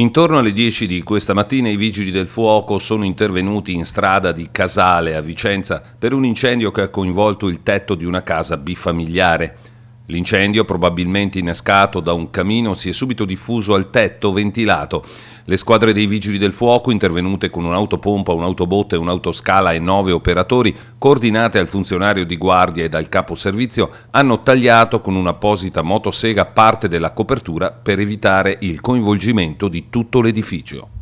Intorno alle 10 di questa mattina i vigili del fuoco sono intervenuti in strada di Casale a Vicenza per un incendio che ha coinvolto il tetto di una casa bifamiliare. L'incendio, probabilmente innescato da un camino, si è subito diffuso al tetto ventilato. Le squadre dei vigili del fuoco, intervenute con un'autopompa, un'autobotte, un'autoscala e nove operatori, coordinate dal funzionario di guardia e dal capo servizio, hanno tagliato con un'apposita motosega parte della copertura per evitare il coinvolgimento di tutto l'edificio.